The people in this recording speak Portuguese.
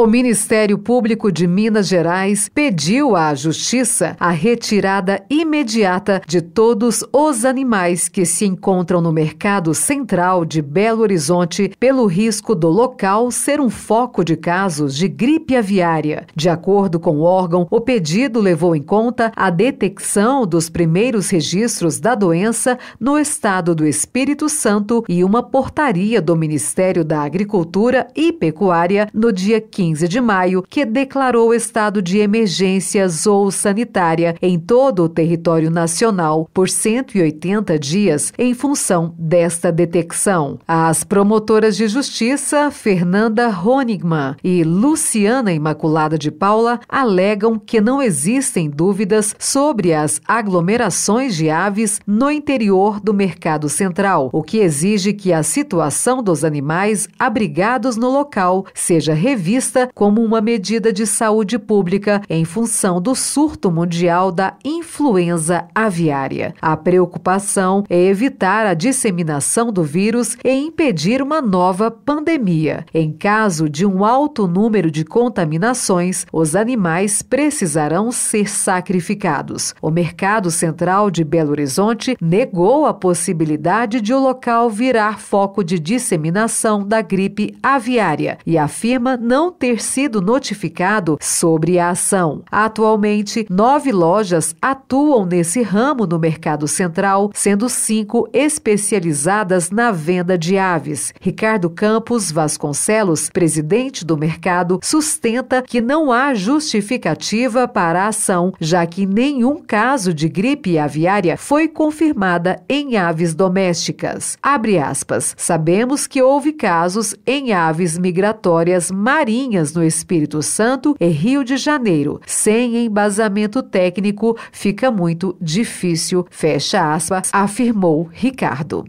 O Ministério Público de Minas Gerais pediu à Justiça a retirada imediata de todos os animais que se encontram no mercado central de Belo Horizonte pelo risco do local ser um foco de casos de gripe aviária. De acordo com o órgão, o pedido levou em conta a detecção dos primeiros registros da doença no estado do Espírito Santo e uma portaria do Ministério da Agricultura e Pecuária no dia 15 15 de maio, que declarou estado de emergência ou sanitária em todo o território nacional por 180 dias em função desta detecção. As promotoras de justiça Fernanda Honigman e Luciana Imaculada de Paula alegam que não existem dúvidas sobre as aglomerações de aves no interior do mercado central, o que exige que a situação dos animais abrigados no local seja revista como uma medida de saúde pública em função do surto mundial da infecção influenza aviária. A preocupação é evitar a disseminação do vírus e impedir uma nova pandemia. Em caso de um alto número de contaminações, os animais precisarão ser sacrificados. O Mercado Central de Belo Horizonte negou a possibilidade de o local virar foco de disseminação da gripe aviária e afirma não ter sido notificado sobre a ação. Atualmente, nove lojas atendem atuam nesse ramo no mercado central, sendo cinco especializadas na venda de aves. Ricardo Campos Vasconcelos, presidente do mercado, sustenta que não há justificativa para a ação, já que nenhum caso de gripe aviária foi confirmada em aves domésticas. Abre aspas. Sabemos que houve casos em aves migratórias marinhas no Espírito Santo e Rio de Janeiro, sem embasamento técnico, fica fica muito difícil, fecha aspas, afirmou Ricardo.